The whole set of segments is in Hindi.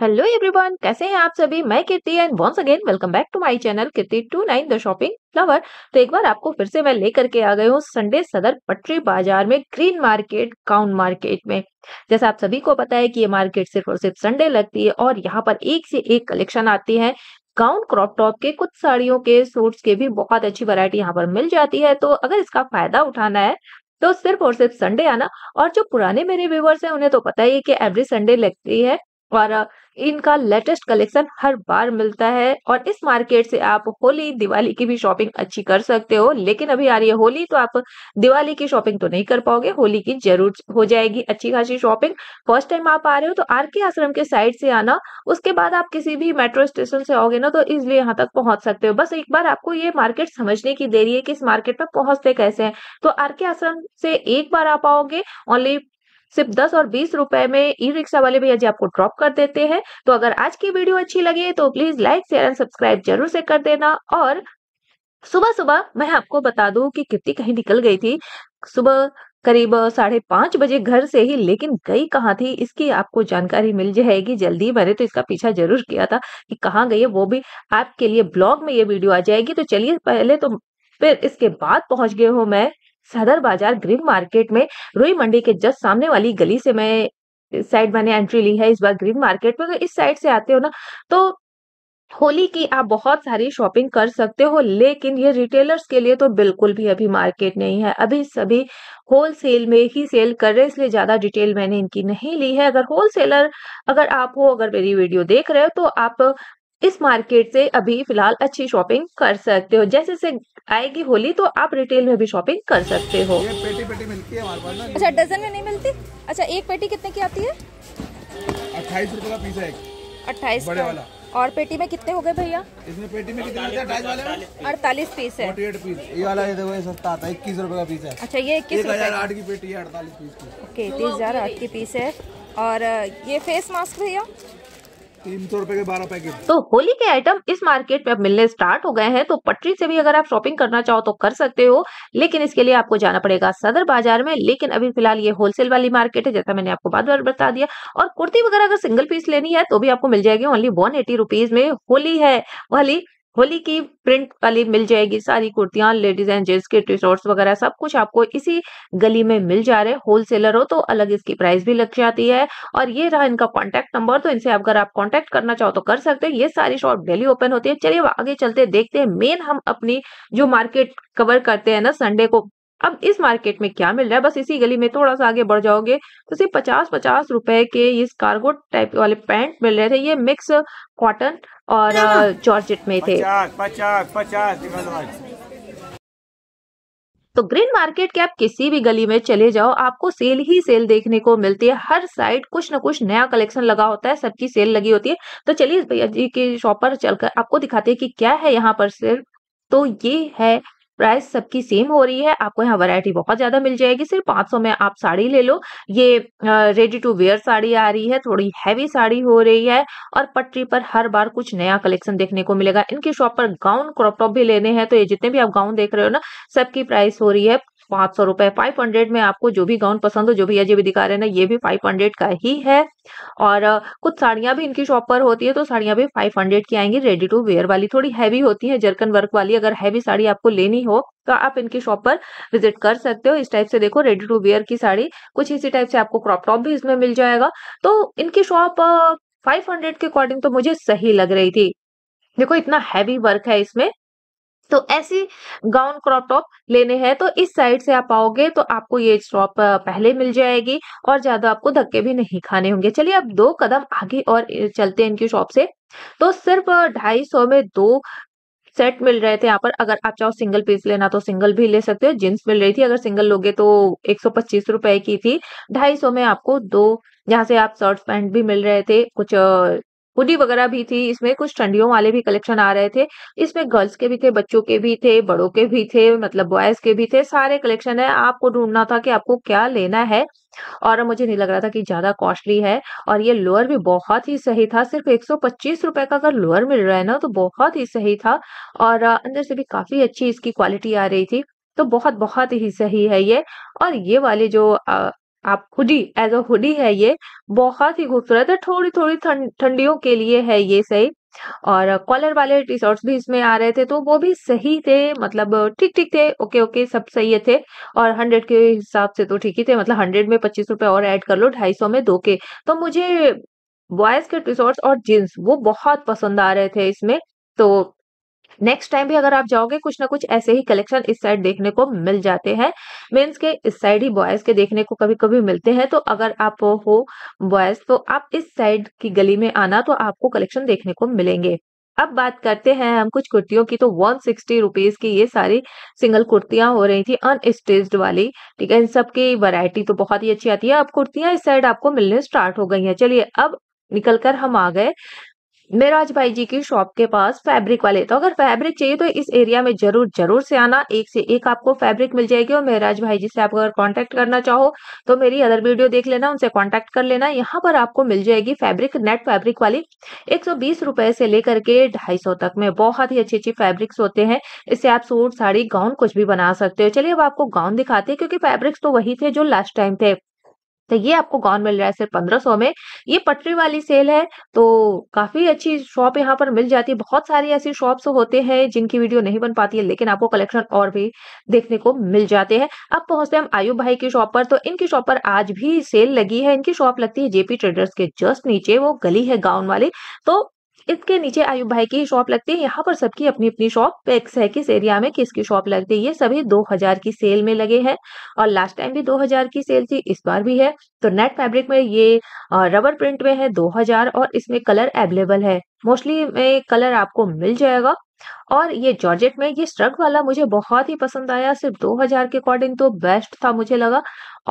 हेलो एवरीवन कैसे हैं आप सभी मैं Kirti and once again welcome back to my channel Kirti two nine the shopping flower तो एक बार आपको फिर से मैं लेकर के आ गई हूँ संडे सदर पटरी बाजार में ग्रीन मार्केट काउन मार्केट में जैसे आप सभी को पता है कि ये मार्केट सिर्फ और सिर्फ संडे लगती है और यहाँ पर एक से एक कलेक्शन आती है गाउन क्रॉप टॉप के कुछ साड़ियों के सूट्स के भी बहुत अच्छी वरायटी यहाँ पर मिल जाती है तो अगर इसका फायदा उठाना है तो सिर्फ और सिर्फ संडे आना और जो पुराने मेरे व्यूवर्स है उन्हें तो पता ही है कि एवरी संडे लगती है और इनका लेटेस्ट कलेक्शन हर बार मिलता है और इस मार्केट से आप होली दिवाली की भी शॉपिंग अच्छी कर सकते हो लेकिन अभी आ रही है होली तो आप दिवाली की शॉपिंग तो नहीं कर पाओगे होली की जरूर हो जाएगी अच्छी खासी शॉपिंग फर्स्ट टाइम आप आ रहे हो तो आर के आश्रम के साइड से आना उसके बाद आप किसी भी मेट्रो स्टेशन से आओगे ना तो इसलिए यहाँ तक पहुंच सकते हो बस एक बार आपको ये मार्केट समझने की देरी है कि इस मार्केट में पहुंचते कैसे है तो आर के आश्रम से एक बार आप आओगे ओनली सिर्फ दस और बीस रुपए में ई रिक्शा वाले भैया जी आपको ड्रॉप कर देते हैं तो अगर आज की वीडियो अच्छी लगे तो please like share and subscribe जरूर से कर देना और सुबह सुबह मैं आपको बता दू कि कितनी कहीं निकल गई थी सुबह करीब साढ़े पांच बजे घर से ही लेकिन गई कहाँ थी इसकी आपको जानकारी मिल जाएगी जल्दी मैंने तो इसका पीछा जरूर किया था कि कहाँ गई है वो भी आपके लिए ब्लॉग में ये वीडियो आ जाएगी तो चलिए पहले तो फिर इसके बाद पहुंच गए हूँ मैं सदर बाजार ग्रीन मार्केट में रोई मंडी के जस्ट सामने वाली गली से मैं साइड मैंने एंट्री ली है इस बार ग्रीन मार्केट में इस साइड से आते हो ना तो होली की आप बहुत सारी शॉपिंग कर सकते हो लेकिन ये रिटेलर्स के लिए तो बिल्कुल भी अभी मार्केट नहीं है अभी सभी होल सेल में ही सेल कर रहे हैं इसलिए ज़्यादा डिटेल मैंने इनकी नहीं ली है अगर होल सेलर अगर आप हो अगर मेरी वीडियो देख रहे हो तो आप इस मार्केट से अभी फिलहाल अच्छी शॉपिंग कर सकते हो जैसे से आएगी होली तो आप रिटेल में भी शॉपिंग कर सकते हो ये पेटी पेटी मिलती है हमारे पास अच्छा डजन में नहीं मिलती अच्छा एक पेटी कितने की आती है अट्ठाईस रूपए का पीस है अट्ठाईस बड़े वाला और पेटी में कितने हो गए भैया इसमें पेटी में कितने अड़तालीस पीस है पीस ये वाला ये देखो ये सस्ता आता है इक्कीस रूपए का पीस है अच्छा ये इक्कीस हजार आठ की पेटी है अड़तालीस पीस की ओके तीस हजार आठ की पीस है और ये फेस मास्क भैया पैकेट तो होली के आइटम इस मार्केट में अब मिलने स्टार्ट हो गए हैं तो पटरी से भी अगर आप शॉपिंग करना चाहो तो कर सकते हो लेकिन इसके लिए आपको जाना पड़ेगा सदर बाजार में लेकिन अभी फिलहाल ये होलसेल वाली मार्केट है जैसा मैंने आपको बार बार बता दिया और कुर्ती वगैरह अगर सिंगल पीस लेनी है तो भी आपको मिल जाएगी ओनली वन एटी में होली है वाली होली की प्रिंट वाली मिल जाएगी सारी कुर्तियां लेडीज एंड जेंट्स के टी शर्ट्स वगैरह सब कुछ आपको इसी गली में मिल जा रहे होलसेलर हो तो अलग इसकी प्राइस भी लग जाती है और ये रहा इनका कॉन्टेक्ट नंबर तो इनसे अगर आप कॉन्टेक्ट करना चाहो तो कर सकते हैं ये सारी शॉप डेली ओपन होती है चलिए आगे चलते देखते हैं मेन हम अपनी जो मार्केट कवर करते हैं ना संडे को अब इस मार्केट में क्या मिल रहा है बस इसी गली में थोड़ा सा आगे बढ़ जाओगे तो सिर्फ पचास पचास रुपए के ये कार्गो टाइप वाले पैंट मिल रहे थे ये मिक्स कॉटन और जॉर्जेट uh, में थे तो ग्रीन मार्केट के आप किसी भी गली में चले जाओ आपको सेल ही सेल देखने को मिलती है हर साइड कुछ ना कुछ नया कलेक्शन लगा होता है सबकी सेल लगी होती है तो चलिए भैया जी के शॉप पर चलकर आपको दिखाते हैं कि क्या है यहाँ पर सेल तो ये है प्राइस सबकी सेम हो रही है आपको यहाँ वैरायटी बहुत ज़्यादा मिल जाएगी सिर्फ सौ में आप साड़ी ले लो ये रेडी टू वेयर साड़ी आ रही है थोड़ी हैवी साड़ी हो रही है और पटरी पर हर बार कुछ नया कलेक्शन देखने को मिलेगा इनकी शॉप पर गाउन क्रॉपटॉप भी लेने हैं तो ये जितने भी आप गाउन देख रहे हो ना सबकी प्राइस हो रही है पांच सौ रुपए फाइव हंड्रेड में आपको जो भी गाउन पसंद हो जो भी जी भी दिखा रहे हैं ना ये भी फाइव हंड्रेड का ही है और कुछ साड़ियां भी इनकी शॉप पर होती है तो साड़ियां भी फाइव हंड्रेड की आएंगी रेडी टू वेयर वाली थोड़ी हैवी होती है जर्कन वर्क वाली अगर हैवी साड़ी आपको लेनी हो तो आप इनकी शॉप पर विजिट कर सकते हो इस टाइप से देखो रेडी टू वेयर की साड़ी कुछ इसी टाइप से आपको क्रॉप टॉप भी इसमें मिल जाएगा तो इनकी शॉप फाइव के अकॉर्डिंग तो मुझे सही लग रही थी देखो इतना हैवी वर्क है इसमें तो ऐसी गाउन क्रॉप टॉप लेने हैं तो इस साइड से आप आओगे तो आपको ये टॉप पहले मिल जाएगी और ज्यादा आपको धक्के भी नहीं खाने होंगे चलिए अब दो कदम आगे और चलते हैं इनकी शॉप से तो सिर्फ ढाई सौ में दो सेट मिल रहे थे यहाँ पर अगर आप चाहो सिंगल पीस लेना तो सिंगल भी ले सकते हो जींस मिल रही थी अगर सिंगल लोगे तो एक सौ पच्चीस रुपए की थी ढाई सौ में आपको दो यहाँ से आप शर्ट पैंट भी मिल रहे थे कुछ हुडी वगैरह भी थी इसमें कुछ ठंडियों वाले भी कलेक्शन आ रहे थे इसमें गर्ल्स के भी थे बच्चों के भी थे बड़ों के भी थे मतलब बॉयज के भी थे सारे कलेक्शन है आपको ढूंढना था कि आपको क्या लेना है और मुझे नहीं लग रहा था कि ज्यादा कॉस्टली है और ये लोअर भी बहुत ही सही था सिर्फ एक सौ रुपए का अगर लोअर मिल रहा है ना तो बहुत ही सही था और अंदर से भी काफी अच्छी इसकी क्वालिटी आ रही थी तो बहुत बहुत ही सही है ये और ये वाले जो आप हुडी एज अ हुडी है ये बहुत ही खूबसूरत है थोड़ी थोड़ी ठंडियों के लिए है ये सही और कॉलर वाले टी शर्ट भी इसमें आ रहे थे तो वो भी सही थे मतलब ठीक ठीक थे ओके ओके सब सही थे और हंड्रेड के हिसाब से तो ठीक ही थे मतलब हंड्रेड में पच्चीस रुपए और ऐड कर लो ढाई सौ में दो के तो मुझे बॉयज के टी शर्ट्स और जीन्स वो बहुत पसंद आ रहे थे इसमें तो नेक्स्ट टाइम भी अगर आप जाओगे कुछ ना कुछ ऐसे ही कलेक्शन इस साइड देखने को मिल जाते हैं मेन्स के इस साइड ही बॉयज के देखने को कभी कभी मिलते हैं तो अगर आप हो बॉयज तो आप इस साइड की गली में आना तो आपको कलेक्शन देखने को मिलेंगे अब बात करते हैं हम कुछ कुर्तियों की तो वन सिक्सटी रुपीज की ये सारी सिंगल कुर्तियां हो रही थी अनस्टिच्ड वाली ठीक है इन सब की वैरायटी तो बहुत ही अच्छी आती है अब कुर्तियां इस साइड आपको मिलने स्टार्ट हो गई हैं चलिए अब निकलकर हम आ गए मेराज भाई जी की शॉप के पास फैब्रिक वाले तो अगर फैब्रिक चाहिए तो इस एरिया में जरूर जरूर से आना एक से एक आपको फैब्रिक मिल जाएगी और मेराज भाई जी से आप अगर कांटेक्ट करना चाहो तो मेरी अदर वीडियो देख लेना उनसे कांटेक्ट कर लेना यहाँ पर आपको मिल जाएगी फैब्रिक नेट फैब्रिक वाली एक रुपए से लेकर के ढाई तक में बहुत ही अच्छी अच्छी फैब्रिक्स होते हैं इससे आप सूट साड़ी गाउन कुछ भी बना सकते हो चलिए अब आपको गाउन दिखाते हैं क्योंकि फैब्रिक्स तो वही थे जो लास्ट टाइम थे तो ये आपको गॉन मिल रहा है सिर्फ पंद्रह सौ में ये पटरी वाली सेल है तो काफी अच्छी शॉप यहाँ पर मिल जाती है बहुत सारी ऐसी शॉप्स होते हैं जिनकी वीडियो नहीं बन पाती है लेकिन आपको कलेक्शन और भी देखने को मिल जाते हैं अब पहुंचते हैं हम आयु भाई की शॉप पर तो इनकी शॉप पर आज भी सेल लगी है इनकी शॉप लगती है जेपी ट्रेडर्स के जस्ट नीचे वो गली है गाउन वाली तो इसके नीचे आयुब भाई की शॉप लगती है यहाँ पर सबकी अपनी अपनी शॉप पैक्स है किस एरिया में किसकी शॉप लगती है सभी दो हजार की सेल में लगे हैं और लास्ट टाइम भी दो हजार की सेल थी इस बार भी है तो नेट फैब्रिक में ये रबर प्रिंट में है दो हजार और इसमें कलर अवेलेबल है मोस्टली में कलर आपको मिल जाएगा और ये जॉर्जेट में ये स्ट्रग वाला मुझे बहुत ही पसंद आया सिर्फ 2000 के अकॉर्डिंग तो बेस्ट था मुझे लगा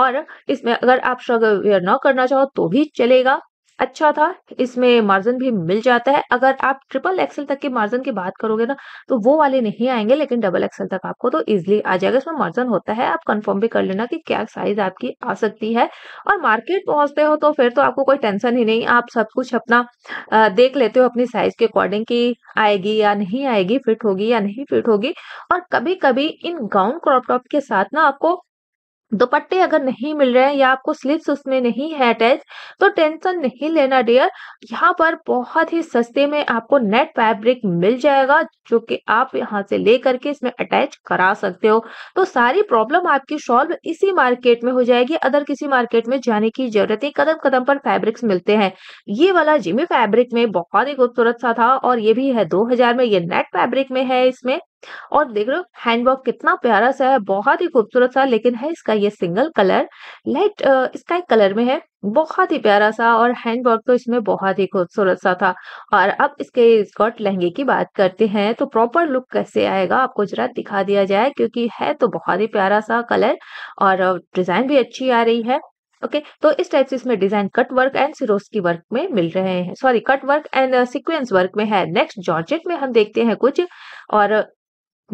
और इसमें अगर आप स्ट्रग वेयर ना करना चाहो तो भी चलेगा अच्छा था इसमें मार्जिन भी मिल जाता है अगर आप ट्रिपल एक्सएल तक के मार्जिन की बात करोगे ना तो वो वाले नहीं आएंगे लेकिन डबल एक्सएल तक आपको तो इजिली आ जाएगा इसमें मार्जिन होता है आप कंफर्म भी कर लेना कि क्या साइज आपकी आ सकती है और मार्केट पहुंचते हो तो फिर तो आपको कोई टेंशन ही नहीं आप सब कुछ अपना देख लेते हो अपनी साइज के अकॉर्डिंग की आएगी या नहीं आएगी फिट होगी या नहीं फिट होगी और कभी कभी इन गाउन क्रॉप टॉप के साथ ना आपको दुपट्टे अगर नहीं मिल रहे हैं या आपको स्लीव्स उसमें नहीं है अटैच तो टेंशन नहीं लेना डियर यहाँ पर बहुत ही सस्ते में आपको नेट फैब्रिक मिल जाएगा जो कि आप यहाँ से ले करके इसमें अटैच करा सकते हो तो सारी प्रॉब्लम आपकी सॉल्व इसी मार्केट में हो जाएगी अदर किसी मार्केट में जाने की जरूरत है कदम कदम पर फैब्रिक्स मिलते हैं ये वाला जिमी फैब्रिक में बहुत ही खूबसूरत सा था और ये भी है दो हजार में ये नेट फैब्रिक में है इसमें और देख रहे हो हैंडवर्क कितना प्यारा सा है बहुत ही खूबसूरत सा लेकिन है इसका ये single colour light sky colour में है बहुत ही प्यारा सा और हैंडवर्क तो इसमें बहुत ही खूबसूरत सा था और अब इसके स्कर्ट लहंगे की बात करते हैं तो प्रॉपर लुक कैसे आएगा आपको जरा दिखा दिया जाए क्योंकि है तो बहुत ही प्यारा सा कलर और डिजाइन भी अच्छी आ रही है ओके okay, तो इस टाइप से इसमें डिजाइन कट वर्क एंड सिरोस की वर्क में मिल रहे हैं sorry cut work and sequins work में है नेक्स्ट जॉर्जेट में हम देखते हैं कुछ और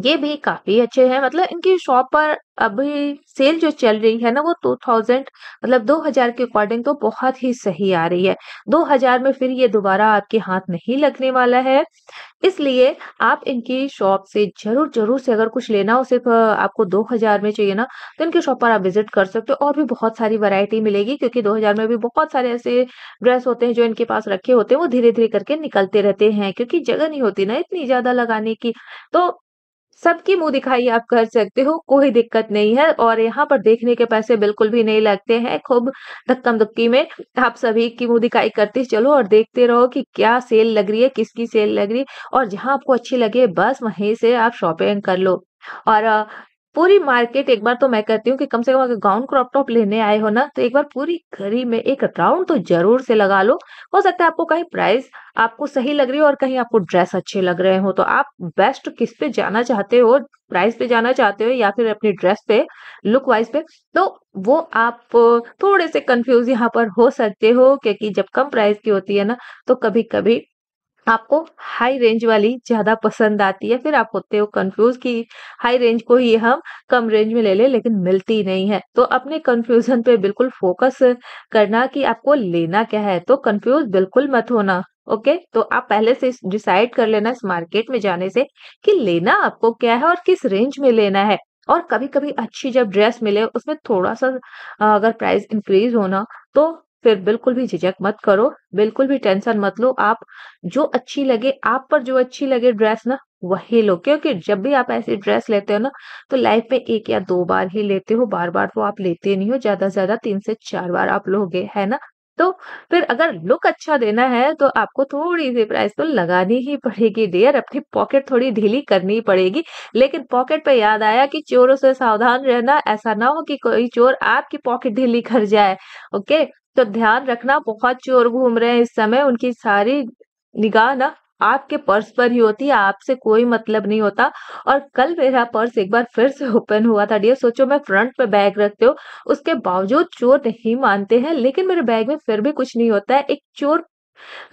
ये भी काफी अच्छे हैं मतलब इनकी शॉप पर अभी सेल जो चल रही है ना वो टू थाउजेंड मतलब दो हजार के अकॉर्डिंग तो बहुत ही सही आ रही है दो हजार में फिर ये दोबारा आपके हाथ नहीं लगने वाला है इसलिए आप इनकी शॉप से जरूर जरूर से अगर कुछ लेना हो सिर्फ आपको दो हजार में चाहिए ना तो इनकी शॉप पर आप विजिट कर सकते हो और भी बहुत सारी वैरायटी मिलेगी क्योंकि दो हजार में भी बहुत सारे ऐसे ड्रेस होते हैं जो इनके पास रखे होते हैं वो धीरे धीरे करके निकलते रहते हैं क्योंकि जगह नहीं होती ना इतनी ज्यादा लगाने की तो सबकी मुंह दिखाई आप कर सकते हो कोई दिक्कत नहीं है और यहाँ पर देखने के पैसे बिल्कुल भी नहीं लगते हैं खूब धक्कम धक्की में आप सभी की मुंह दिखाई करते चलो और देखते रहो कि क्या सेल लग रही है किसकी सेल लग रही है और जहाँ आपको अच्छी लगे बस वहीं से आप शॉपिंग कर लो और पूरी मार्केट एक बार तो मैं कहती हूँ कि कम से कम अगर गाउन क्रॉप टॉप लेने आए हो ना तो एक बार पूरी घड़ी में एक राउंड तो जरूर से लगा लो हो सकता है आपको कहीं प्राइस आपको सही लग रही हो और कहीं आपको ड्रेस अच्छे लग रहे हो तो आप बेस्ट किस पे जाना चाहते हो प्राइस पे जाना चाहते हो या फिर अपनी ड्रेस पे लुक वाइज पे तो वो आप थोड़े से कंफ्यूज यहाँ पर हो सकते हो क्योंकि जब कम प्राइस की होती है ना तो कभी कभी आपको हाई रेंज वाली ज्यादा पसंद आती है फिर आप होते हो कंफ्यूज कि हाई रेंज को ही हम कम रेंज में ले ले लेकिन मिलती नहीं है तो अपने कंफ्यूजन पे बिल्कुल फोकस करना कि आपको लेना क्या है तो कंफ्यूज बिल्कुल मत होना ओके तो आप पहले से डिसाइड कर लेना इस मार्केट में जाने से कि लेना आपको क्या है और किस रेंज में लेना है और कभी कभी अच्छी जब ड्रेस मिले उसमें थोड़ा सा अगर प्राइस इंक्रीज होना तो फिर बिल्कुल भी झिझक मत करो बिल्कुल भी टेंशन मत लो आप जो अच्छी लगे आप पर जो अच्छी लगे ड्रेस ना वही लो क्योंकि जब भी आप ऐसी ड्रेस लेते हो ना तो लाइफ में एक या दो बार ही लेते हो बार बार तो आप लेते नहीं हो ज्यादा से ज्यादा तीन से चार बार आप लोगे है ना तो फिर अगर लुक अच्छा देना है तो आपको थोड़ी सी प्राइस तो लगानी ही पड़ेगी डियर अपनी पॉकेट थोड़ी ढीली करनी पड़ेगी लेकिन पॉकेट पे याद आया कि चोरों से सावधान रहना ऐसा ना हो कि कोई चोर आपकी पॉकेट ढीली कर जाए ओके तो ध्यान रखना बहुत चोर घूम रहे हैं इस समय उनकी सारी निगाह ना आपके पर्स पर ही होती है आपसे कोई मतलब नहीं होता और कल मेरा पर्स एक बार फिर से ओपन हुआ था डियर सोचो मैं फ्रंट पे बैग रखते हो उसके बावजूद चोर नहीं मानते हैं लेकिन मेरे बैग में फिर भी कुछ नहीं होता है एक चोर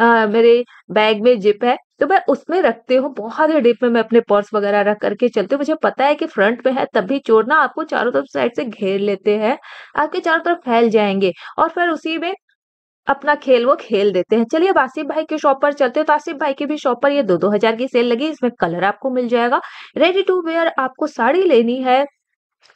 आ, मेरे बैग में जिप है तो मैं उसमें रखती हूँ बहुत ही डिप में मैं अपने पर्स वगैरह रख करके चलती हूँ मुझे पता है कि फ्रंट में है तब भी चोर ना आपको चारों तरफ साइड से घेर लेते हैं आपके चारों तरफ फैल जाएंगे और फिर उसी में अपना खेल वो खेल देते हैं चलिए अब आसिफ भाई के शॉप पर चलते हैं तो आसिफ भाई के भी शॉप पर ये दो दो हजार की सेल लगी इसमें कलर आपको मिल जाएगा रेडी टू वेयर आपको साड़ी लेनी है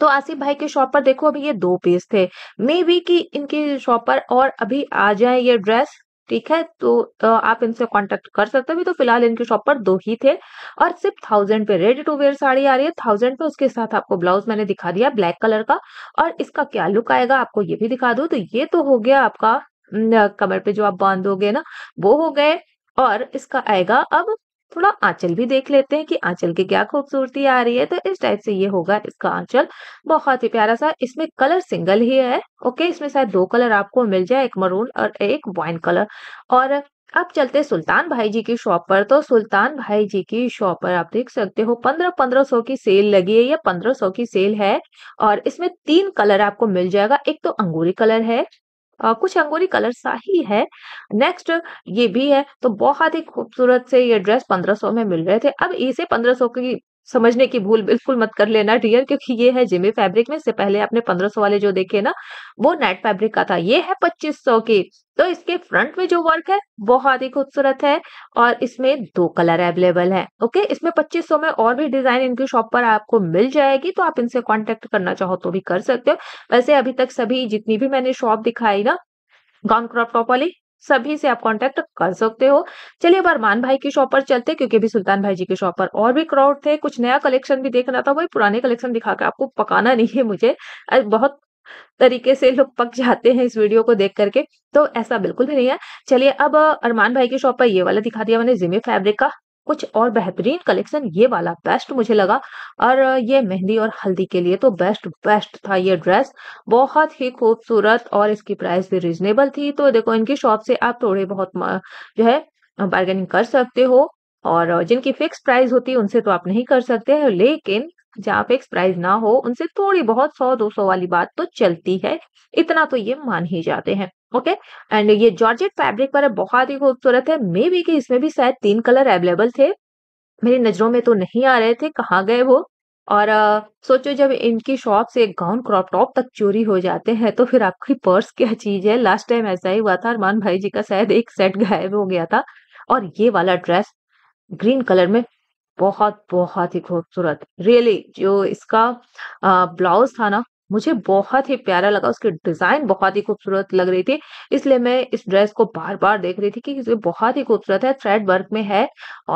तो आसिफ भाई के शॉप पर देखो अभी ये दो पीस थे मे बी की इनके शॉप पर और अभी आ जाए ये ड्रेस ठीक है तो, तो आप इनसे कांटेक्ट कर सकते हो तो फिलहाल इनके शॉप पर दो ही थे और सिर्फ थाउजेंड पे रेडी टू वेयर साड़ी आ रही है थाउजेंड पे उसके साथ आपको ब्लाउज मैंने दिखा दिया ब्लैक कलर का और इसका क्या लुक आएगा आपको ये भी दिखा दो तो ये तो हो गया आपका कमर पे जो आप बांधोगे ना वो हो गए और इसका आएगा अब थोड़ा आंचल भी देख लेते हैं कि आंचल की क्या खूबसूरती आ रही है तो इस टाइप से ये होगा इसका आंचल बहुत ही प्यारा सा इसमें कलर सिंगल ही है ओके इसमें शायद दो कलर आपको मिल जाए एक मरून और एक वाइन कलर और अब चलते सुल्तान भाई जी की शॉप पर तो सुल्तान भाई जी की शॉप पर आप देख सकते हो पंद्रह पंद्रह सौ की सेल लगी है या पंद्रह सौ की सेल है और इसमें तीन कलर आपको मिल जाएगा एक तो अंगूरी कलर है आ, कुछ अंगोरी कलर सा ही है नेक्स्ट ये भी है तो बहुत ही खूबसूरत से ये ड्रेस 1500 में मिल रहे थे अब इसे 1500 की समझने की भूल बिल्कुल मत कर लेना डियर क्योंकि ये है जिमी फैब्रिक में इससे पहले आपने 1500 वाले जो देखे ना वो नेट फैब्रिक का था ये है 2500 की तो इसके फ्रंट में जो वर्क है बहुत ही खूबसूरत है और इसमें दो कलर अवेलेबल है ओके इसमें 2500 में और भी डिजाइन इनकी शॉप पर आपको मिल जाएगी तो आप इनसे कॉन्टेक्ट करना चाहो तो भी कर सकते हो वैसे अभी तक सभी जितनी भी मैंने शॉप दिखाई ना गॉन क्रॉप टॉप वाली सभी से आप कांटेक्ट कर सकते हो चलिए अब अरमान भाई की शॉप पर चलते क्योंकि अभी सुल्तान भाई जी की शॉप पर और भी क्राउड थे कुछ नया कलेक्शन भी देखना था वही पुराने कलेक्शन दिखा आपको पकाना नहीं है मुझे बहुत तरीके से लोग पक जाते हैं इस वीडियो को देख करके तो ऐसा बिल्कुल भी नहीं है चलिए अब अरमान भाई की शॉप पर ये वाला दिखा दिया मैंने जिमी फैब्रिक का कुछ और बेहतरीन कलेक्शन ये वाला बेस्ट मुझे लगा और ये मेहंदी और हल्दी के लिए तो बेस्ट बेस्ट था ये ड्रेस बहुत ही खूबसूरत और इसकी प्राइस भी रिजनेबल थी तो देखो इनकी शॉप से आप थोड़े बहुत जो है बार्गेनिंग कर सकते हो और जिनकी फिक्स प्राइस होती है उनसे तो आप नहीं कर सकते हैं लेकिन जहाँ फिक्स प्राइस ना हो उनसे थोड़ी बहुत सौ दो सौ वाली बात तो चलती है इतना तो ये मान ही जाते हैं ओके एंड ये जॉर्जेट फैब्रिक पर बहुत ही खूबसूरत है मे बी कि इसमें भी शायद तीन कलर अवेलेबल थे मेरी नजरों में तो नहीं आ रहे थे कहाँ गए वो और आ, सोचो जब इनकी शॉप से गाउन क्रॉप टॉप तक चोरी हो जाते हैं तो फिर आपकी पर्स क्या चीज है लास्ट टाइम ऐसा ही हुआ था अरमान भाई जी का शायद एक सेट गायब हो गया था और ये वाला ड्रेस ग्रीन कलर में बहुत बहुत ही खूबसूरत रियली really, जो इसका ब्लाउज था ना मुझे बहुत ही प्यारा लगा उसकी डिजाइन बहुत ही खूबसूरत लग रही थी इसलिए मैं इस ड्रेस को बार बार देख रही थी कि इसे बहुत ही खूबसूरत है थ्रेड वर्क में है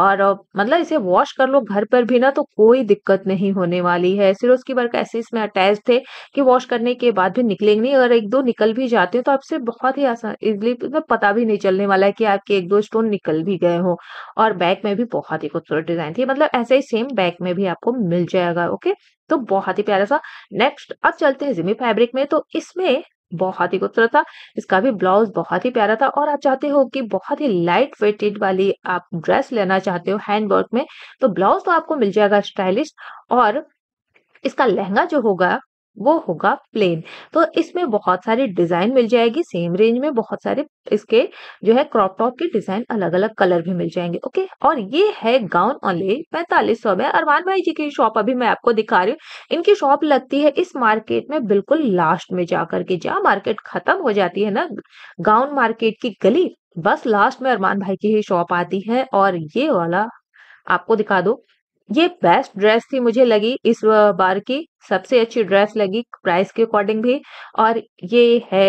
और मतलब इसे वॉश कर लो घर पर भी ना तो कोई दिक्कत नहीं होने वाली है सिर्फ उसकी वर्क ऐसे इसमें अटैच थे कि वॉश करने के बाद भी निकलेंगे नहीं अगर एक दो निकल भी जाते हैं तो आपसे बहुत ही आसान इजली तो मतलब पता भी नहीं चलने वाला है कि आपके एक दो स्टोन निकल भी गए हो और बैक में भी बहुत ही खूबसूरत डिजाइन थी मतलब ऐसे ही सेम बैक में भी आपको मिल जाएगा ओके तो बहुत ही प्यारा सा नेक्स्ट अब चलते हैं जिमी फैब्रिक में तो इसमें बहुत ही खूबसूरत था इसका भी ब्लाउज बहुत ही प्यारा था और आप चाहते हो कि बहुत ही लाइट वेटेड वाली आप ड्रेस लेना चाहते हो हैंडवर्क में तो ब्लाउज तो आपको मिल जाएगा स्टाइलिश और इसका लहंगा जो होगा वो होगा प्लेन तो इसमें बहुत सारी डिजाइन मिल जाएगी सेम रेंज में बहुत सारे इसके जो है क्रॉप टॉप के डिजाइन अलग अलग कलर भी मिल जाएंगे ओके और ये है गाउन ओनली पैंतालीस सौ में अरमान भाई जी की शॉप अभी मैं आपको दिखा रही हूँ इनकी शॉप लगती है इस मार्केट में बिल्कुल लास्ट में जाकर के जहाँ मार्केट खत्म हो जाती है ना गाउन मार्केट की गली बस लास्ट में अरमान भाई की ही शॉप आती है और ये वाला आपको दिखा दो ये बेस्ट ड्रेस थी मुझे लगी इस बार की सबसे अच्छी ड्रेस लगी प्राइस के अकॉर्डिंग भी और ये है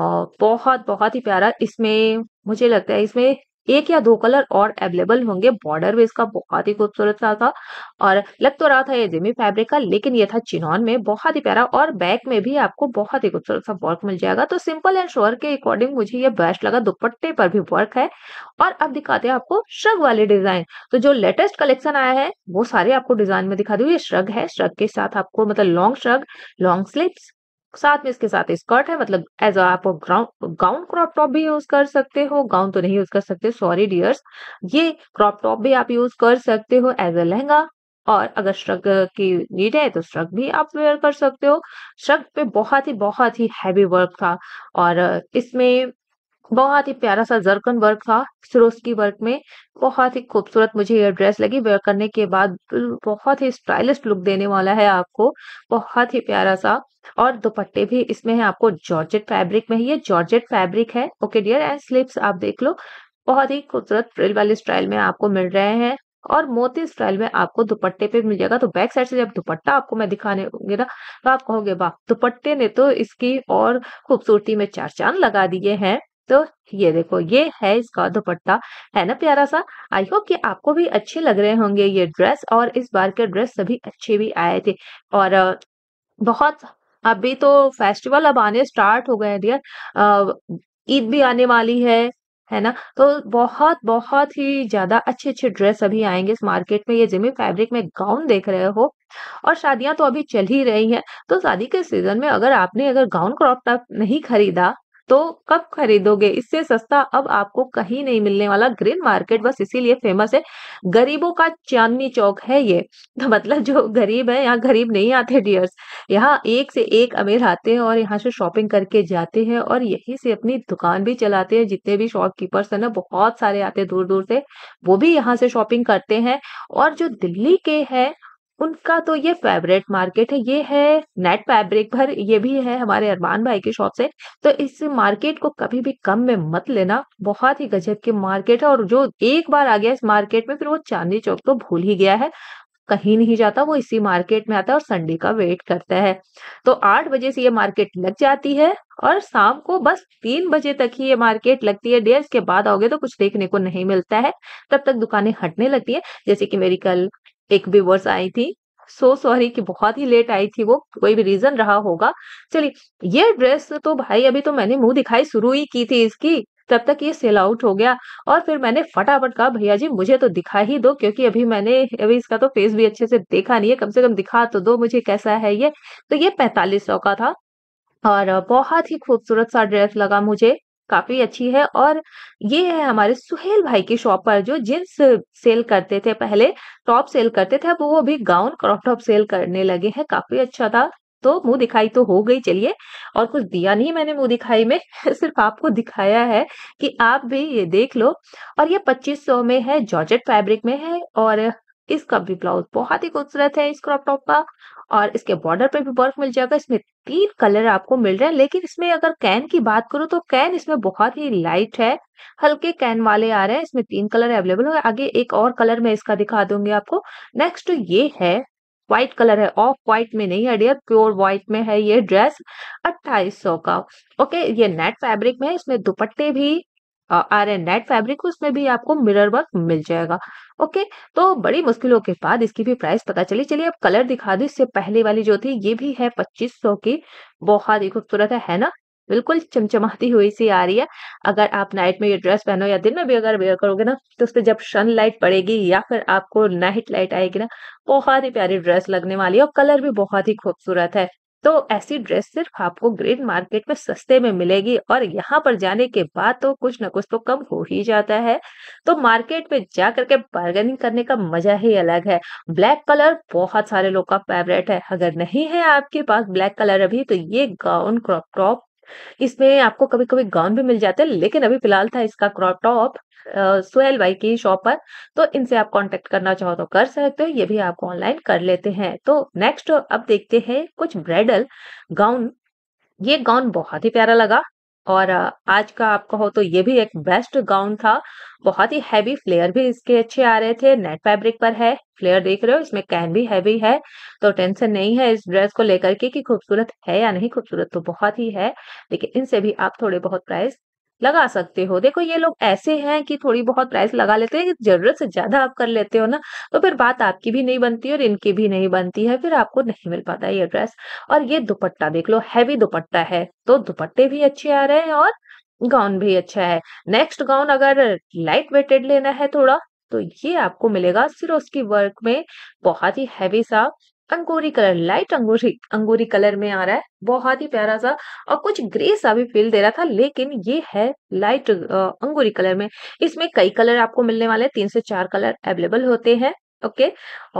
बहुत बहुत ही प्यारा इसमें मुझे लगता है इसमें एक या दो कलर और अवेलेबल होंगे बॉर्डर भी इसका बहुत ही खूबसूरत सा था और लग तो रहा था ये जिमी फैब्रिक का लेकिन ये था चिनॉन में बहुत ही प्यारा और बैक में भी आपको बहुत ही खूबसूरत सा वर्क मिल जाएगा तो सिंपल एंड श्योर के अकॉर्डिंग मुझे ये बेस्ट लगा दुपट्टे पर भी वर्क है और अब दिखाते हैं आपको श्रग वाले डिजाइन तो जो लेटेस्ट कलेक्शन आया है वो सारे आपको डिजाइन में दिखा दू ये श्रग है श्रग के साथ आपको मतलब लॉन्ग श्रग लॉन्ग स्लीव साथ में इसके साथ स्कर्ट है मतलब एज आप गाउन क्रॉप टॉप भी यूज कर सकते हो गाउन तो नहीं यूज कर सकते सॉरी डियर्स ये क्रॉप टॉप भी आप यूज कर सकते हो एज अ लहंगा और अगर श्रग की नीड है तो श्रग भी आप वेयर कर सकते हो श्रग पे बहुत ही बहुत ही हैवी वर्क था और इसमें बहुत ही प्यारा सा जरकन वर्क था सरोस्की वर्क में बहुत ही खूबसूरत मुझे ये ड्रेस लगी वेयर करने के बाद बहुत ही स्टाइलिश लुक देने वाला है आपको बहुत ही प्यारा सा और दुपट्टे भी इसमें है आपको जॉर्जेट फैब्रिक में ये जॉर्जेट फैब्रिक है ओके डियर एंड स्लिप्स आप देख लो बहुत ही खूबसूरत फ्रिल वाले स्टाइल में आपको मिल रहे हैं और मोती स्टाइल में आपको दुपट्टे पे मिल जाएगा तो बैक साइड से जब दुपट्टा आपको मैं दिखाने होंगे ना तो आप कहोगे वाह दुपट्टे ने तो इसकी और खूबसूरती में चार चांद लगा दिए हैं तो ये देखो ये है इसका दुपट्टा है ना प्यारा सा आई होप कि आपको भी अच्छे लग रहे होंगे ये ड्रेस और इस बार के ड्रेस सभी अच्छे भी आए थे और बहुत अभी तो फेस्टिवल अब आने स्टार्ट हो गए डियर ईद भी आने वाली है है ना तो बहुत बहुत ही ज्यादा अच्छे अच्छे ड्रेस अभी आएंगे इस मार्केट में ये जिमी फैब्रिक में गाउन देख रहे हो और शादियां तो अभी चल ही रही हैं तो शादी के सीजन में अगर आपने अगर गाउन क्रॉप टॉप नहीं खरीदा तो कब खरीदोगे इससे सस्ता अब आपको कहीं नहीं मिलने वाला ग्रीन मार्केट बस इसीलिए फेमस है गरीबों का चांदनी चौक है ये तो मतलब जो गरीब है यहाँ गरीब नहीं आते डियर्स यहाँ एक से एक अमीर आते हैं और यहाँ से शॉपिंग करके जाते हैं और यहीं से अपनी दुकान भी चलाते हैं जितने भी शॉपकीपर्स है ना बहुत सारे आते हैं दूर दूर से वो भी यहाँ से शॉपिंग करते हैं और जो दिल्ली के है उनका तो ये फेवरेट मार्केट है ये है नेट फैब्रिक भर ये भी है हमारे अरमान भाई की शॉप से तो इस मार्केट को कभी भी कम में मत लेना बहुत ही गजब की मार्केट है और जो एक बार आ गया इस मार्केट में फिर वो चांदनी चौक तो भूल ही गया है कहीं नहीं जाता वो इसी मार्केट में आता है और संडे का वेट करता है तो आठ बजे से ये मार्केट लग जाती है और शाम को बस तीन बजे तक ही ये मार्केट लगती है डियर इसके बाद आओगे तो कुछ देखने को नहीं मिलता है तब तक दुकानें हटने लगती है जैसे कि मेरी कल एक व्यूवर्स आई थी सो so सॉरी कि बहुत ही लेट आई थी वो कोई भी रीजन रहा होगा चलिए ये ड्रेस तो भाई अभी तो मैंने मुंह दिखाई शुरू ही की थी इसकी तब तक ये सेल आउट हो गया और फिर मैंने फटाफट कहा भैया जी मुझे तो दिखा ही दो क्योंकि अभी मैंने अभी इसका तो फेस भी अच्छे से देखा नहीं है कम से कम दिखा तो दो मुझे कैसा है ये तो ये पैंतालीस सौ का था और बहुत ही खूबसूरत सा ड्रेस लगा मुझे काफी अच्छी है और ये है हमारे सुहेल भाई की शॉप पर जो जींस सेल करते थे पहले टॉप सेल करते थे अब वो भी गाउन क्रॉप टॉप सेल करने लगे हैं काफी अच्छा था तो मुंह दिखाई तो हो गई चलिए और कुछ दिया नहीं मैंने मुंह दिखाई में सिर्फ आपको दिखाया है कि आप भी ये देख लो और ये 2500 में है जॉर्जेट फैब्रिक में है और इसका भी ब्लाउज बहुत ही खूबसूरत है इस क्रॉप टॉप का और इसके बॉर्डर पे भी वर्क मिल जाएगा इसमें तीन कलर आपको मिल रहे हैं लेकिन इसमें अगर कैन की बात करो तो कैन इसमें बहुत ही लाइट है हल्के कैन वाले आ रहे हैं इसमें तीन कलर अवेलेबल होंगे आगे एक और कलर में इसका दिखा दूंगी आपको नेक्स्ट तो ये है व्हाइट कलर है ऑफ व्हाइट में नहीं है डियर प्योर व्हाइट में है ये ड्रेस अट्ठाईस सौ का ओके ये नेट फैब्रिक में है इसमें दुपट्टे भी आ रहे हैं नेट फैब्रिक उसमें भी आपको मिरर वर्क मिल जाएगा ओके तो बड़ी मुश्किलों के बाद इसकी भी प्राइस पता चली चलिए अब कलर दिखा दो इससे पहले वाली जो थी ये भी है पच्चीस सौ की बहुत ही खूबसूरत है है ना बिल्कुल चमचमाती हुई सी आ रही है अगर आप नाइट में ये ड्रेस पहनो या दिन में भी अगर वेयर करोगे ना तो उस पर जब सन लाइट पड़ेगी या फिर आपको नाइट लाइट आएगी ना बहुत ही प्यारी ड्रेस लगने वाली है और कलर भी बहुत ही खूबसूरत है तो ऐसी ड्रेस सिर्फ आपको ग्रीन मार्केट में सस्ते में मिलेगी और यहाँ पर जाने के बाद तो कुछ ना कुछ तो कम हो ही जाता है तो मार्केट में जा करके बार्गेनिंग करने का मजा ही अलग है ब्लैक कलर बहुत सारे लोग का फेवरेट है अगर नहीं है आपके पास ब्लैक कलर अभी तो ये गाउन क्रॉप टॉप इसमें आपको कभी कभी गाउन भी मिल जाते हैं लेकिन अभी फिलहाल था इसका क्रॉप टॉप सोएल बाई की शॉप पर तो इनसे आप कांटेक्ट करना चाहो तो कर सकते हो ये भी आप ऑनलाइन कर लेते हैं तो नेक्स्ट अब देखते हैं कुछ ब्राइडल गाउन ये गाउन बहुत ही प्यारा लगा और आज का आप कहो तो ये भी एक बेस्ट गाउन था बहुत ही हैवी फ्लेयर भी इसके अच्छे आ रहे थे नेट फैब्रिक पर है फ्लेयर देख रहे हो इसमें कैन भी हैवी है तो टेंशन नहीं है इस ड्रेस को लेकर के कि खूबसूरत है या नहीं खूबसूरत तो बहुत ही है लेकिन इनसे भी आप थोड़े बहुत प्राइस लगा सकते हो देखो ये लोग ऐसे हैं कि थोड़ी बहुत प्राइस लगा लेते हैं जरूरत से ज्यादा आप कर लेते हो ना तो फिर बात आपकी भी नहीं बनती और इनकी भी नहीं बनती है फिर आपको नहीं मिल पाता ये ड्रेस और ये दुपट्टा देख लो हैवी दुपट्टा है तो दुपट्टे भी अच्छे आ रहे हैं और गाउन भी अच्छा है नेक्स्ट गाउन अगर लाइट वेटेड लेना है थोड़ा तो ये आपको मिलेगा उसकी वर्क में बहुत ही हैवी सा अंगूरी कलर लाइट अंगूरी अंगूरी कलर में आ रहा है बहुत ही प्यारा सा और कुछ ग्रे सा भी फील दे रहा था लेकिन ये है लाइट अंगूरी कलर में इसमें कई कलर आपको मिलने वाले तीन से चार कलर अवेलेबल होते हैं ओके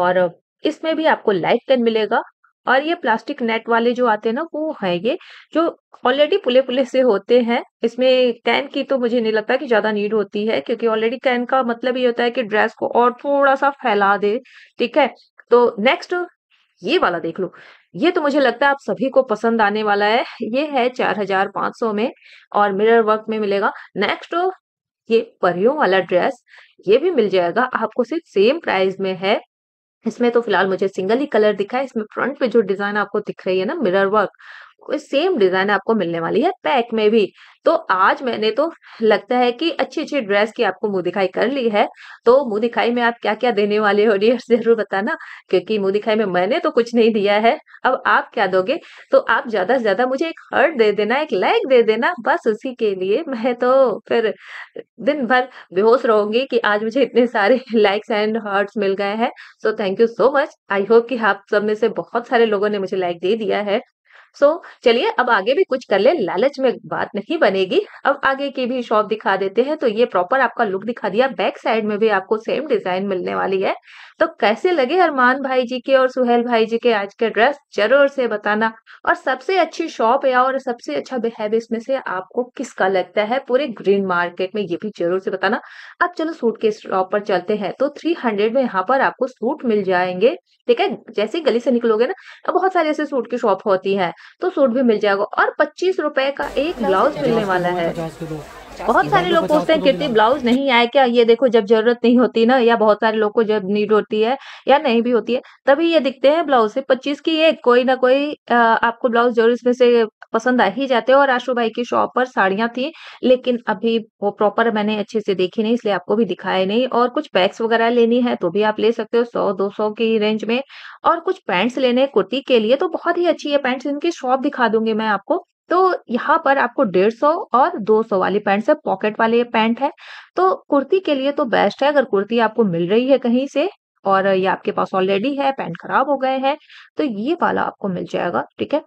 और इसमें भी आपको लाइट पेन मिलेगा और ये प्लास्टिक नेट वाले जो आते हैं ना वो है ये जो ऑलरेडी पुले पुले से होते हैं इसमें कैन की तो मुझे नहीं लगता कि ज्यादा नीड होती है क्योंकि ऑलरेडी कैन का मतलब ये होता है कि ड्रेस को और थोड़ा सा फैला दे ठीक है तो नेक्स्ट ये वाला देख लो ये तो मुझे लगता है आप सभी को पसंद आने वाला है ये है चार हजार पांच सौ में और मिरर वर्क में मिलेगा नेक्स्ट ये परियों वाला ड्रेस ये भी मिल जाएगा आपको सिर्फ सेम प्राइस में है इसमें तो फिलहाल मुझे सिंगल ही कलर दिखा है इसमें फ्रंट पे जो डिजाइन आपको दिख रही है ना मिरर वर्क सेम डिजाइन आपको मिलने वाली है पैक में भी तो आज मैंने तो लगता है कि अच्छी अच्छी ड्रेस की आपको मुंह दिखाई कर ली है तो मुंह दिखाई में आप क्या क्या देने वाले हो डियर जरूर बताना क्योंकि मुंह दिखाई में मैंने तो कुछ नहीं दिया है अब आप क्या दोगे तो आप ज्यादा से ज्यादा मुझे एक हर्ट दे देना एक लाइक दे देना बस उसी के लिए मैं तो फिर दिन भर बेहोश रहूंगी कि आज मुझे इतने सारे लाइक्स एंड हर्ट्स मिल गए हैं so thank you so much I hope कि आप सब में से बहुत सारे लोगों ने मुझे लाइक दे दिया है सो so, चलिए अब आगे भी कुछ कर ले लालच में बात नहीं बनेगी अब आगे की भी शॉप दिखा देते हैं तो ये प्रॉपर आपका लुक दिखा दिया बैक साइड में भी आपको सेम डिजाइन मिलने वाली है तो कैसे लगे अरमान भाई जी के और सुहेल भाई जी के आज के ड्रेस जरूर से बताना और सबसे अच्छी शॉप या और सबसे अच्छा बिहेव इसमें से आपको किसका लगता है पूरे ग्रीन मार्केट में ये भी जरूर से बताना अब चलो सूट के शॉप पर चलते हैं तो थ्री हंड्रेड में यहाँ पर आपको सूट मिल जाएंगे ठीक है जैसे गली से निकलोगे ना तो बहुत सारे ऐसे सूट की शॉप होती है तो सूट भी मिल जाएगा और पच्चीस रुपए का एक ब्लाउज मिलने वाला है बहुत सारे लोग पूछते हैं कीर्ति ब्लाउज नहीं आए क्या ये देखो जब जरूरत नहीं होती ना या बहुत सारे लोग को जब नीड होती है या नहीं भी होती है तभी ये दिखते हैं ब्लाउज से पच्चीस की एक कोई ना कोई आपको ब्लाउज जरूर इसमें से पसंद आ ही जाते हैं और आशु भाई की शॉप पर साड़ियां थी लेकिन अभी वो प्रॉपर मैंने अच्छे से देखी नहीं इसलिए आपको भी दिखाया नहीं और कुछ बैग्स वगैरह लेनी है तो भी आप ले सकते हो सौ दो सौ की रेंज में और कुछ पैंट्स लेने कुर्ती के लिए तो बहुत ही अच्छी है पैंट्स इनकी शॉप दिखा दूंगी मैं आपको तो यहाँ पर आपको डेढ़ सौ और दो सौ वाली पैंट सब पॉकेट वाले पैंट है तो कुर्ती के लिए तो बेस्ट है अगर कुर्ती आपको मिल रही है कहीं से और ये आपके पास ऑलरेडी है पैंट खराब हो गए हैं तो ये वाला आपको मिल जाएगा ठीक है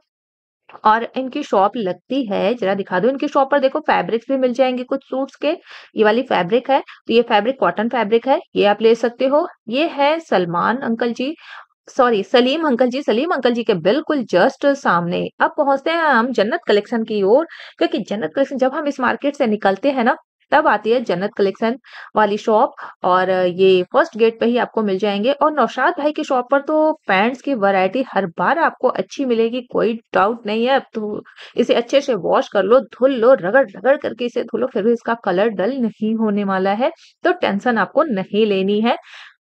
और इनकी शॉप लगती है जरा दिखा दो इनकी शॉप पर देखो फैब्रिक्स भी मिल जाएंगे कुछ सूट्स के ये वाली फैब्रिक है तो ये फैब्रिक कॉटन फैब्रिक है ये आप ले सकते हो ये है Salman uncle ji sorry Salim uncle ji Salim uncle ji के बिल्कुल जस्ट सामने अब पहुंचते हैं हम जन्नत कलेक्शन की ओर क्योंकि जन्नत कलेक्शन जब हम इस मार्केट से निकलते हैं ना तब आती है जन्नत कलेक्शन वाली शॉप और ये फर्स्ट गेट पे ही आपको मिल जाएंगे और नौशाद भाई की शॉप पर तो पैंट्स की वैरायटी हर बार आपको अच्छी मिलेगी कोई डाउट नहीं है अब तो इसे अच्छे से वॉश कर लो धुल लो रगड़ रगड़ करके इसे धुलो फिर भी इसका कलर डल नहीं होने वाला है तो टेंशन आपको नहीं लेनी है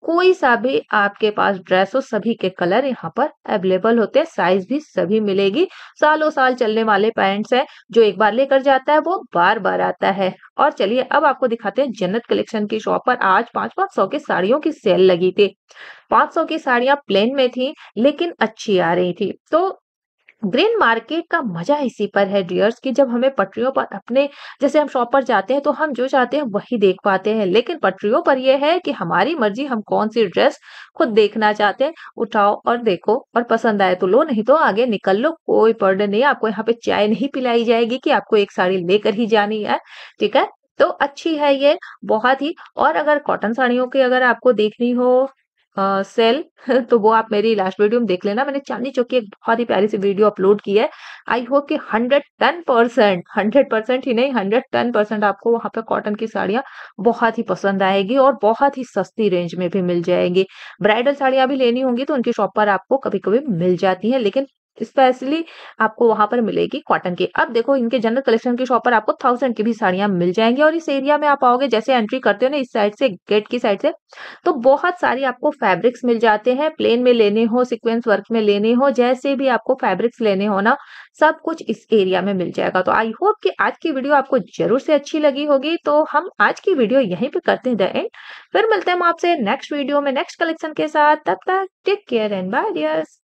कोई सा भी आपके पास ड्रेस हो सभी के कलर यहाँ पर अवेलेबल होते हैं साइज भी सभी मिलेगी सालों साल चलने वाले पैंट्स हैं जो एक बार लेकर जाता है वो बार बार आता है और चलिए अब आपको दिखाते हैं जन्नत कलेक्शन की शॉप पर आज पांच पांच सौ की साड़ियों की सेल लगी थी पांच सौ की साड़ियां प्लेन में थी लेकिन अच्छी आ रही थी तो ग्रेन मार्केट का मजा इसी पर है डियर्स कि जब हमें पटरियों पर अपने जैसे हम शॉप पर जाते हैं तो हम जो चाहते हैं वही देख पाते हैं लेकिन पटरियों पर यह है कि हमारी मर्जी हम कौन सी ड्रेस खुद देखना चाहते हैं उठाओ और देखो और पसंद आए तो लो नहीं तो आगे निकल लो कोई पर्ड नहीं आपको यहाँ पे चाय नहीं पिलाई जाएगी कि आपको एक साड़ी लेकर ही जानी है ठीक है तो अच्छी है ये बहुत ही और अगर कॉटन साड़ियों की अगर आपको देखनी हो सेल तो वो आप मेरी लास्ट वीडियो में देख लेना मैंने चांदी चौक की एक बहुत ही प्यारी सी वीडियो अपलोड की है आई होप कि hundred ten percent hundred percent ही नहीं हंड्रेड टेन परसेंट आपको वहां पर कॉटन की साड़ियाँ बहुत ही पसंद आएगी और बहुत ही सस्ती रेंज में भी मिल जाएंगी ब्राइडल साड़ियां भी लेनी होंगी तो उनकी शॉप पर आपको कभी कभी मिल जाती है लेकिन स्पेशली आपको वहां पर मिलेगी कॉटन की अब देखो इनके जनरल कलेक्शन की शॉप पर आपको थाउजेंड की भी साड़ियां मिल जाएंगी और इस एरिया में आप आओगे जैसे एंट्री करते हो ना इस साइड से गेट की साइड से तो बहुत सारी आपको फैब्रिक्स मिल जाते हैं प्लेन में लेने हो सिक्वेंस वर्क में लेने हो जैसे भी आपको फैब्रिक्स लेने हो ना सब कुछ इस एरिया में मिल जाएगा तो आई होप कि आज की वीडियो आपको जरूर से अच्छी लगी होगी तो हम आज की वीडियो यहीं पे करते हैं द एंड फिर मिलते हैं हम आपसे नेक्स्ट वीडियो में नेक्स्ट कलेक्शन के साथ तब तक take care and bye dears